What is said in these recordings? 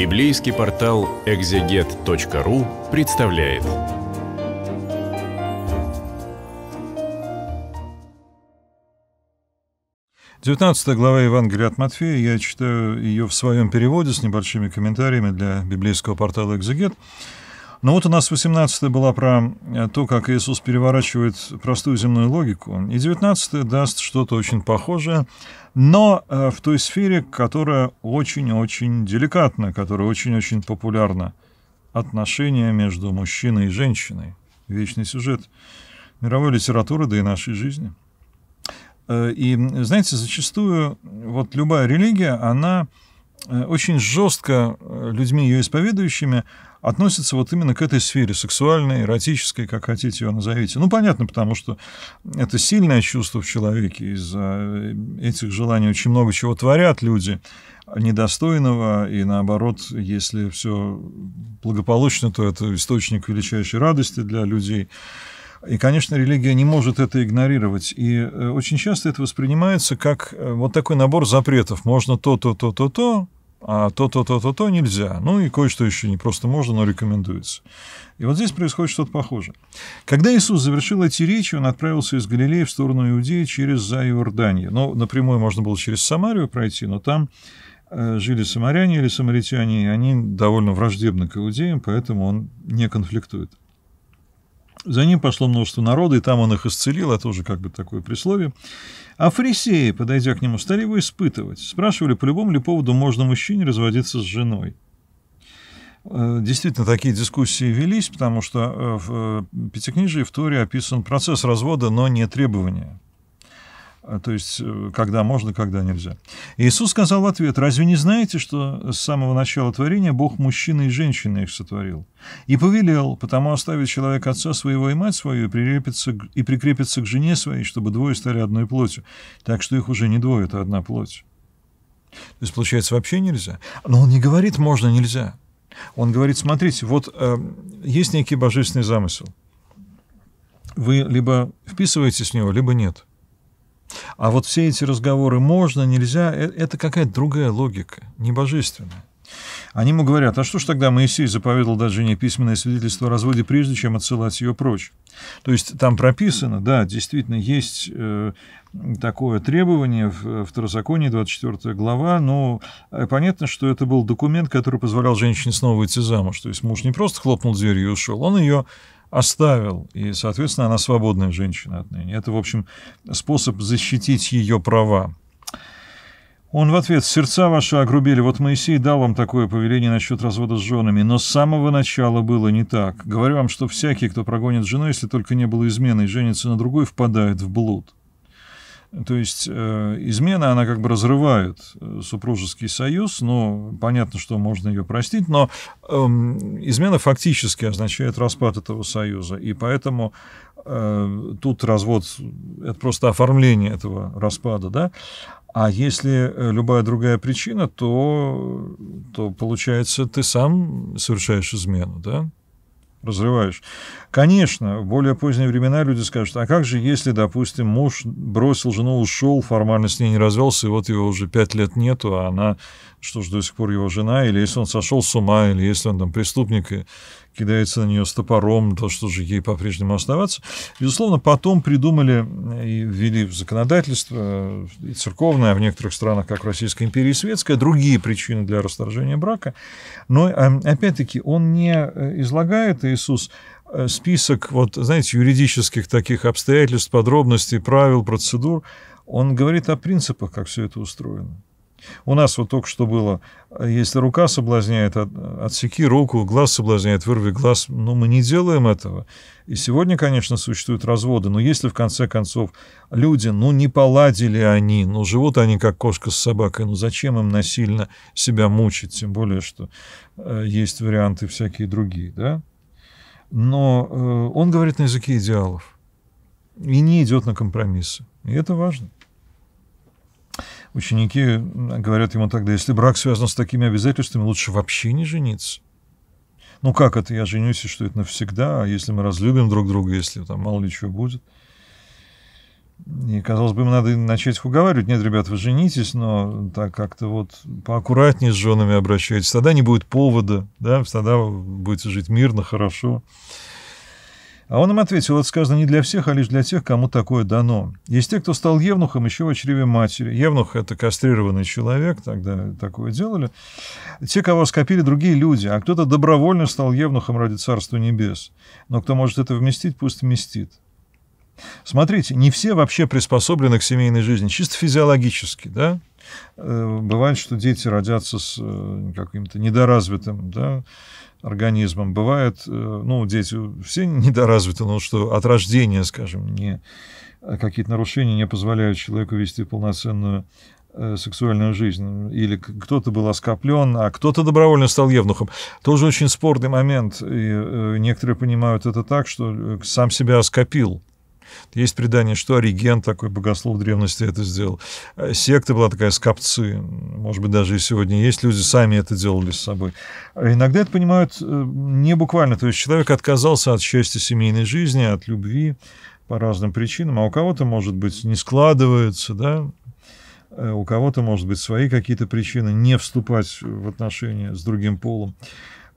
Библейский портал экзегет.ру представляет. Девятнадцатая глава Евангелия от Матфея. Я читаю ее в своем переводе с небольшими комментариями для библейского портала «Экзегет». Но ну вот у нас 18 была про э, то, как Иисус переворачивает простую земную логику, и 19 даст что-то очень похожее, но э, в той сфере, которая очень-очень деликатна, которая очень-очень популярна. Отношения между мужчиной и женщиной. Вечный сюжет мировой литературы, да и нашей жизни. Э, и, знаете, зачастую вот любая религия, она Э, очень жестко э, людьми, ее исповедующими, относятся вот именно к этой сфере, сексуальной, эротической, как хотите ее назовите. Ну, понятно, потому что это сильное чувство в человеке, из-за э, этих желаний очень много чего творят люди недостойного, и наоборот, если все благополучно, то это источник величайшей радости для людей. И, конечно, религия не может это игнорировать. И э, очень часто это воспринимается как э, вот такой набор запретов. Можно то, то, то, то, то, а то-то-то-то-то нельзя. Ну и кое-что еще не просто можно, но рекомендуется. И вот здесь происходит что-то похожее. Когда Иисус завершил эти речи, он отправился из Галилеи в сторону Иудеи через Зайорданье. Ну, напрямую можно было через Самарию пройти, но там э, жили самаряне или самаритяне, и они довольно враждебны к иудеям, поэтому он не конфликтует за ним пошло множество народа, и там он их исцелил, это уже как бы такое присловие. А фарисеи, подойдя к нему, стали его испытывать. Спрашивали, по любому ли поводу можно мужчине разводиться с женой. Э, действительно, такие дискуссии велись, потому что э, в э, Пятикнижии в Торе описан процесс развода, но не требования. А, то есть, э, когда можно, когда нельзя. Иисус сказал в ответ, «Разве не знаете, что с самого начала творения Бог мужчины и женщины их сотворил? И повелел, потому оставит человек отца своего и мать свою, и, прилепится, и прикрепится к жене своей, чтобы двое стали одной плотью. Так что их уже не двое, это одна плоть». То есть, получается, вообще нельзя. Но он не говорит «можно, нельзя». Он говорит, смотрите, вот э, есть некий божественный замысел. Вы либо вписываетесь в него, либо нет. А вот все эти разговоры можно, нельзя, э, это какая-то другая логика, небожественная. Они ему говорят, а что ж тогда Моисей заповедал дать жене письменное свидетельство о разводе, прежде чем отсылать ее прочь? То есть там прописано, да, действительно есть э, такое требование в э, Второзаконии, 24 глава, но э, понятно, что это был документ, который позволял женщине снова выйти замуж. То есть муж не просто хлопнул дверью и ушел, он ее оставил, и, соответственно, она свободная женщина отныне. Это, в общем, способ защитить ее права. Он в ответ, сердца ваши огрубели, вот Моисей дал вам такое повеление насчет развода с женами, но с самого начала было не так. Говорю вам, что всякий, кто прогонит жену, если только не было измены, и женится на другой, впадает в блуд. То есть э, измена, она как бы разрывает э, супружеский союз, но понятно, что можно ее простить, но э, измена фактически означает распад этого союза, и поэтому э, тут развод — это просто оформление этого распада, да, а если э, любая другая причина, то, то получается, ты сам совершаешь измену, да? разрываешь. Конечно, в более поздние времена люди скажут, а как же, если, допустим, муж бросил жену, ушел, формально с ней не развелся, и вот его уже пять лет нету, а она, что ж, до сих пор его жена, или если он сошел с ума, или если он там преступник, и кидается на нее с топором, то что же ей по-прежнему оставаться. Безусловно, потом придумали и ввели в законодательство э, и церковное, а в некоторых странах, как российской империи, и Светская, другие причины для расторжения брака. Но, а, опять-таки, он не э, излагает, Иисус, э, список, вот, знаете, юридических таких обстоятельств, подробностей, правил, процедур. Он говорит о принципах, как все это устроено. У нас вот только что было, э, если рука соблазняет, отсеки руку, глаз соблазняет, вырви глаз. Но ну, мы не делаем этого. И сегодня, конечно, существуют разводы, но если в конце концов люди, ну не поладили они, ну живут они как кошка с собакой, ну зачем им насильно себя мучить, тем более, что э, есть варианты всякие другие, да? Но э, он говорит на языке идеалов и не идет на компромиссы. И это важно. Ученики говорят ему тогда, если брак связан с такими обязательствами, лучше вообще не жениться. Ну как это, я женюсь, и что это навсегда, а если мы разлюбим друг друга, если там мало ли чего будет. И, казалось бы, им надо начать их уговаривать. Нет, ребят, вы женитесь, но так как-то вот поаккуратнее с женами обращайтесь. Тогда не будет повода, да, тогда будете жить мирно, хорошо. А он им ответил, это сказано не для всех, а лишь для тех, кому такое дано. Есть те, кто стал евнухом еще в чреве матери. Евнух — это кастрированный человек, тогда такое делали. Те, кого скопили другие люди, а кто-то добровольно стал евнухом ради Царства Небес. Но кто может это вместить, пусть вместит. Смотрите, не все вообще приспособлены к семейной жизни, чисто физиологически, да? Э, бывает, что дети родятся с э, каким-то недоразвитым да, организмом. Бывает, э, ну, дети все недоразвиты, но что от рождения, скажем, не, а какие-то нарушения не позволяют человеку вести полноценную сексуальную жизнь, или кто-то был оскоплен, а кто-то добровольно стал евнухом. Тоже очень спорный момент, и некоторые понимают это так, что сам себя оскопил, есть предание, что Ориген, такой богослов древности, это сделал. Э, секта была такая, скопцы. Может быть, даже и сегодня есть люди, сами это делали с собой. Э, иногда это понимают э, не буквально. То есть человек отказался от счастья семейной жизни, от любви по разным причинам, а у кого-то, может быть, не складывается, да, у кого-то, может быть, свои какие-то причины не вступать в отношения с другим полом.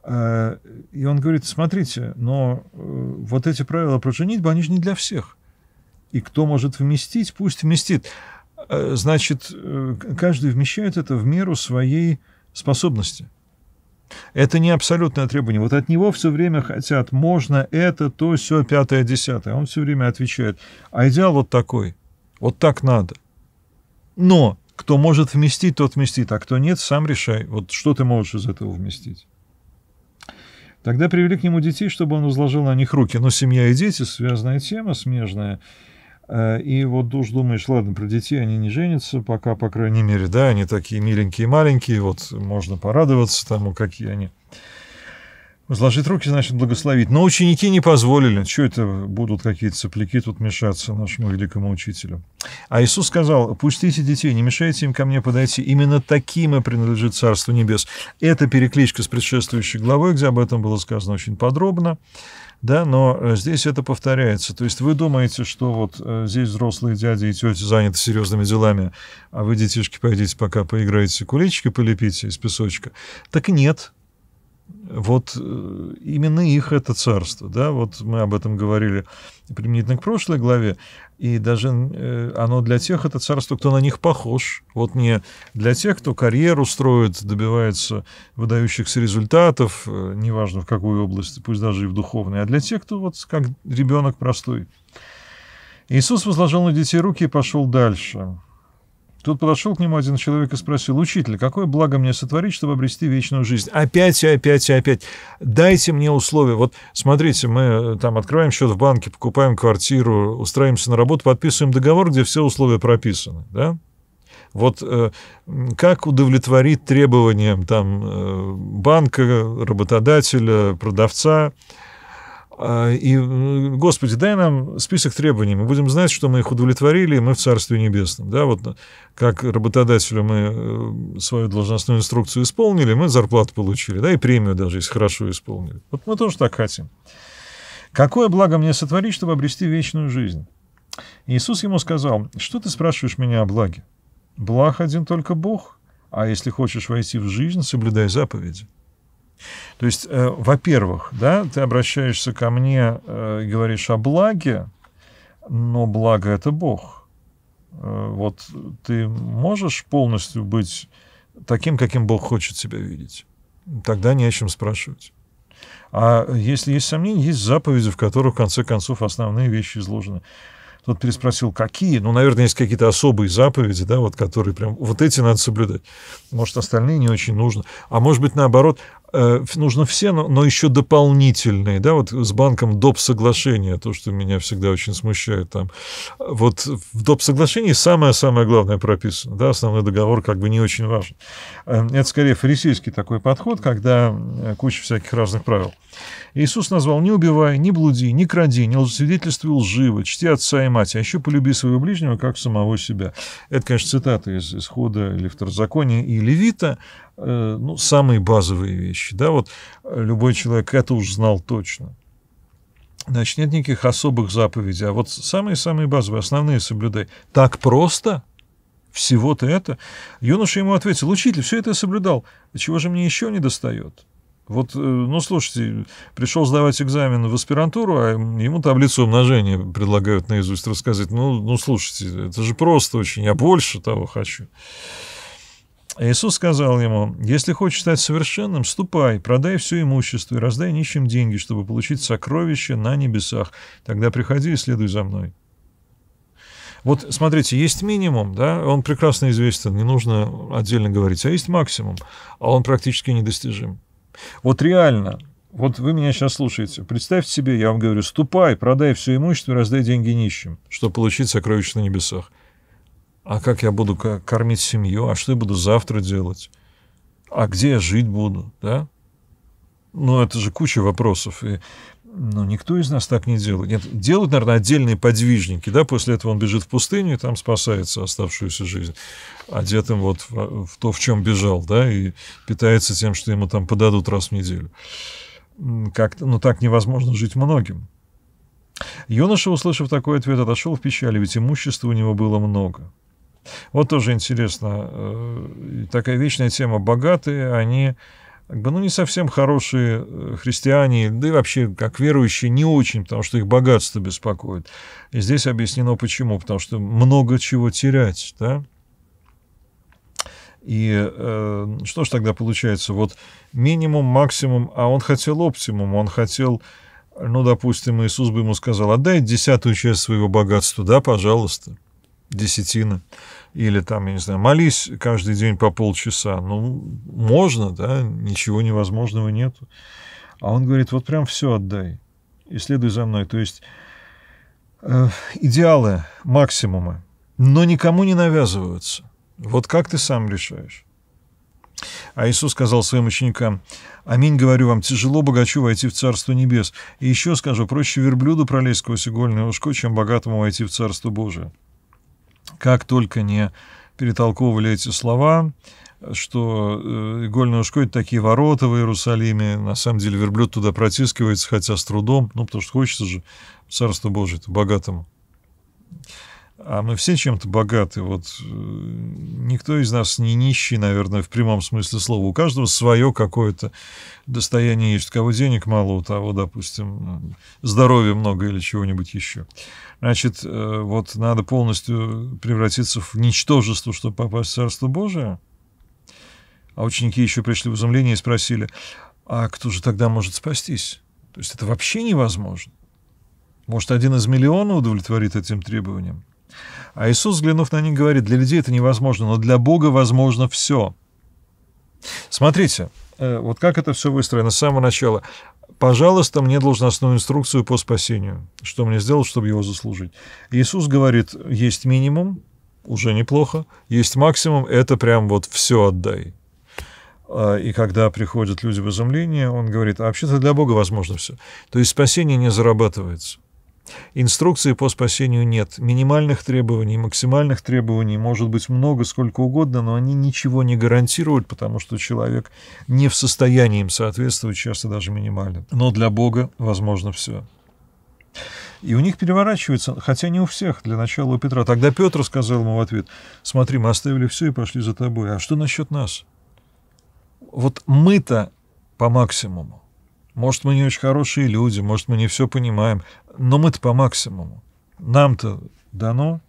И он говорит, смотрите, но вот эти правила про женитьбу, они же не для всех. И кто может вместить, пусть вместит. Э, значит, э, каждый вмещает это в меру своей способности. Это не абсолютное требование. Вот от него все время хотят, можно это, то, все, пятое, десятое. Он все время отвечает, а идеал вот такой, вот так надо. Но кто может вместить, тот вместит, а кто нет, сам решай. Вот что ты можешь из этого вместить. Тогда привели к нему детей, чтобы он возложил на них руки. Но ну, семья и дети — связанная тема, смежная. Э, и вот душ думаешь, ладно, про детей они не женятся, пока, по крайней мере, да, они такие миленькие-маленькие, вот можно порадоваться тому, какие они. Возложить руки значит благословить. Но ученики не позволили. Что это будут какие-то сопляки тут мешаться нашему великому учителю? А Иисус сказал, пустите детей, не мешайте им ко мне подойти. Именно таким и принадлежит Царство Небес. Это перекличка с предшествующей главой, где об этом было сказано очень подробно. Да, но э, здесь это повторяется. То есть вы думаете, что вот э, здесь взрослые дяди и тети заняты серьезными делами, а вы, детишки, пойдите пока поиграете куличики, полепите из песочка. Так нет, вот э, именно их это царство, да, вот мы об этом говорили применительно к прошлой главе, и даже э, оно для тех это царство, кто на них похож, вот не для тех, кто карьеру строит, добивается выдающихся результатов, э, неважно в какой области, пусть даже и в духовной, а для тех, кто вот как ребенок простой. Иисус возложил на детей руки и пошел дальше. Тут подошел к нему один человек и спросил, «Учитель, какое благо мне сотворить, чтобы обрести вечную жизнь?» Опять и опять и опять. Дайте мне условия. Вот смотрите, мы э, там открываем счет в банке, покупаем квартиру, устраиваемся на работу, подписываем договор, где все условия прописаны, да? Вот э, как удовлетворить требованиям там, э, банка, работодателя, продавца, а, и, Господи, дай нам список требований. Мы будем знать, что мы их удовлетворили, и мы в Царстве Небесном. Да, вот э, как работодателю мы э, свою должностную инструкцию исполнили, мы зарплату получили, да, и премию даже, если хорошо исполнили. Вот мы тоже так хотим. «Какое благо мне сотворить, чтобы обрести вечную жизнь?» Иисус ему сказал, «Что ты спрашиваешь меня о благе? Благ один только Бог, а если хочешь войти в жизнь, соблюдай заповеди». То есть, э, во-первых, да, ты обращаешься ко мне э, говоришь о благе, но благо — это Бог. Э, вот ты можешь полностью быть таким, каким Бог хочет тебя видеть? Тогда не о чем спрашивать. А если есть сомнения, есть заповеди, в которых, в конце концов, основные вещи изложены. Тот переспросил, какие? Ну, наверное, есть какие-то особые заповеди, да, вот которые прям, вот эти надо соблюдать. Может, остальные не очень нужно. А может быть, наоборот, Э, нужно все, но, но еще дополнительные, да, вот с банком доп. соглашения, то, что меня всегда очень смущает там. Вот в доп. соглашении самое-самое главное прописано, да, основной договор как бы не очень важен. Эм, это скорее фарисейский такой подход, когда э, куча всяких разных правил. Иисус назвал «не убивай, не блуди, не кради, не лжесвидетельствуй лживо, чти отца и мать, а еще полюби своего ближнего, как самого себя». Это, конечно, цитата из Исхода или Второзакония и Левита, Э, ну, самые базовые вещи. Да, вот э, любой человек это уже знал точно. Значит, нет никаких особых заповедей, а вот самые-самые базовые, основные соблюдай. Так просто? Всего-то это? Юноша ему ответил, учитель, все это я соблюдал, чего же мне еще не достает? Вот, э, ну, слушайте, пришел сдавать экзамен в аспирантуру, а ему таблицу умножения предлагают наизусть рассказать. Ну, ну слушайте, это же просто очень, я больше того хочу. Иисус сказал ему, «Если хочешь стать совершенным, ступай, продай все имущество и раздай нищим деньги, чтобы получить сокровища на небесах. Тогда приходи и следуй за мной». Вот смотрите, есть минимум, да, он прекрасно известен, не нужно отдельно говорить, а есть максимум, а он практически недостижим. Вот реально, вот вы меня сейчас слушаете, представьте себе, я вам говорю, ступай, продай все имущество, и раздай деньги нищим, чтобы получить сокровища на небесах. А как я буду кормить семью? А что я буду завтра делать? А где я жить буду? Да? Ну, это же куча вопросов. И, ну, никто из нас так не делает. Нет, делают, наверное, отдельные подвижники. Да? После этого он бежит в пустыню и там спасается оставшуюся жизнь. Одетым вот в, в то, в чем бежал. Да? И питается тем, что ему там подадут раз в неделю. Как ну, так невозможно жить многим. Юноша, услышав такой ответ, отошел в печали, ведь имущества у него было много. Вот тоже интересно, э, такая вечная тема. Богатые, они ну, не совсем хорошие э, христиане, да и вообще, как верующие, не очень, потому что их богатство беспокоит. И здесь объяснено почему, потому что много чего терять, да? И э, что ж тогда получается? Вот минимум, максимум, а он хотел оптимум, он хотел, ну, допустим, Иисус бы ему сказал, отдай десятую часть своего богатства, да, пожалуйста десятина, или там, я не знаю, молись каждый день по полчаса. Ну, можно, да, ничего невозможного нету. А он говорит, вот прям все отдай и следуй за мной. То есть э, идеалы, максимумы, но никому не навязываются. Вот как ты сам решаешь. А Иисус сказал своим ученикам, «Аминь, говорю вам, тяжело богачу войти в Царство Небес. И еще скажу, проще верблюду пролезть сквозь игольное ушко, чем богатому войти в Царство Божие». Как только не перетолковывали эти слова, что э, ушко это такие ворота в Иерусалиме. На самом деле верблюд туда протискивается, хотя с трудом, ну, потому что хочется же Царство божие богатому. А мы все чем-то богаты. Вот э, никто из нас не нищий, наверное, в прямом смысле слова. У каждого свое какое-то достояние есть. У кого денег мало, у того, допустим, здоровья много или чего-нибудь еще. Значит, э, вот надо полностью превратиться в ничтожество, чтобы попасть в Царство Божие. А ученики еще пришли в изумление и спросили, а кто же тогда может спастись? То есть это вообще невозможно. Может, один из миллиона удовлетворит этим требованиям? А Иисус, взглянув на них, говорит, для людей это невозможно, но для Бога возможно все. Смотрите, э, вот как это все выстроено с самого начала. Пожалуйста, мне должностную инструкцию по спасению. Что мне сделать, чтобы его заслужить? Иисус говорит, есть минимум, уже неплохо, есть максимум, это прям вот все отдай. А, и когда приходят люди в изумление, он говорит, а вообще-то для Бога возможно все. То есть спасение не зарабатывается. Инструкции по спасению нет, минимальных требований, максимальных требований может быть много, сколько угодно, но они ничего не гарантируют, потому что человек не в состоянии им соответствовать, часто даже минимально. Но для Бога возможно все. И у них переворачивается, хотя не у всех, для начала у Петра. Тогда Петр сказал ему в ответ, смотри, мы оставили все и пошли за тобой. А что насчет нас? Вот мы-то по максимуму. Может, мы не очень хорошие люди, может, мы не все понимаем, но мы-то по максимуму. Нам-то дано.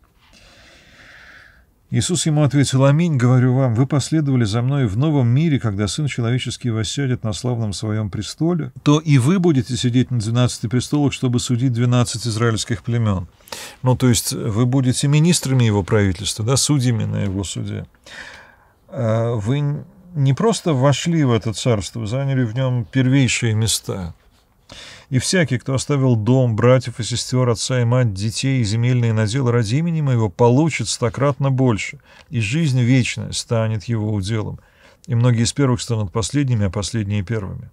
Иисус ему ответил, «Аминь, говорю вам, вы последовали за мной в новом мире, когда Сын Человеческий воссядет на славном своем престоле, то и вы будете сидеть на двенадцати престолах, чтобы судить двенадцать израильских племен». Ну, то есть э, вы будете министрами его правительства, да, судьями на его суде. А вы не просто вошли в это царство, заняли в нем первейшие места. И всякий, кто оставил дом, братьев и сестер, отца и мать, детей и земельные наделы ради имени моего, получит стократно больше, и жизнь вечная станет его уделом. И многие из первых станут последними, а последние первыми.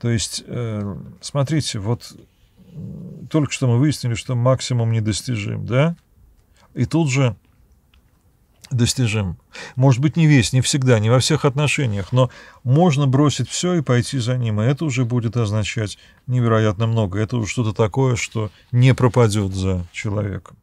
То есть, э, смотрите, вот только что мы выяснили, что максимум недостижим, да? И тут же достижим. Может быть, не весь, не всегда, не во всех отношениях, но можно бросить все и пойти за ним, и это уже будет означать невероятно много. Это уже что-то такое, что не пропадет за человеком.